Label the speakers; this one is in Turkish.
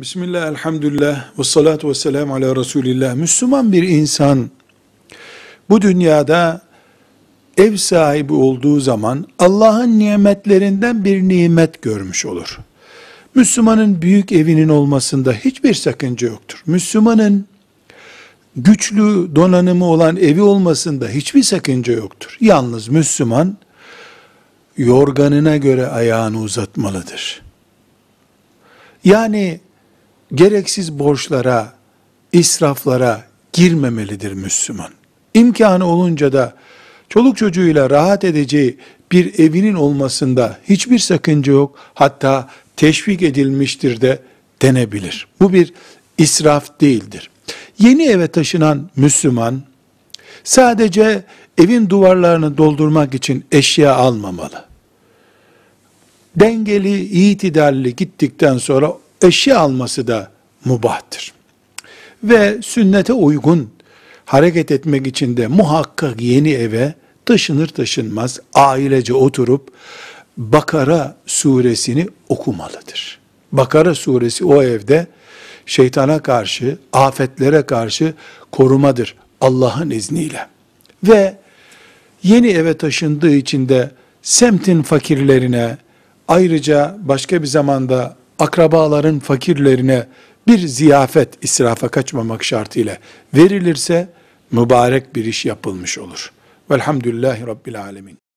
Speaker 1: Bismillah, elhamdülillah, ve salatu ve selamu ala Resulillah. Müslüman bir insan bu dünyada ev sahibi olduğu zaman Allah'ın nimetlerinden bir nimet görmüş olur. Müslümanın büyük evinin olmasında hiçbir sakınca yoktur. Müslümanın güçlü donanımı olan evi olmasında hiçbir sakınca yoktur. Yalnız Müslüman yorganına göre ayağını uzatmalıdır. Yani gereksiz borçlara, israflara girmemelidir Müslüman. İmkanı olunca da çoluk çocuğuyla rahat edeceği bir evinin olmasında hiçbir sakınca yok. Hatta teşvik edilmiştir de denebilir. Bu bir israf değildir. Yeni eve taşınan Müslüman sadece evin duvarlarını doldurmak için eşya almamalı. Dengeli, iyi itidalli gittikten sonra eşya alması da mubahtır. Ve sünnete uygun hareket etmek için de muhakkak yeni eve taşınır taşınmaz ailece oturup Bakara suresini okumalıdır. Bakara suresi o evde şeytana karşı, afetlere karşı korumadır Allah'ın izniyle. Ve yeni eve taşındığı için de semtin fakirlerine ayrıca başka bir zamanda akrabaların fakirlerine bir ziyafet israfa kaçmamak şartıyla verilirse mübarek bir iş yapılmış olur. Velhamdülillahi Rabbil Alemin.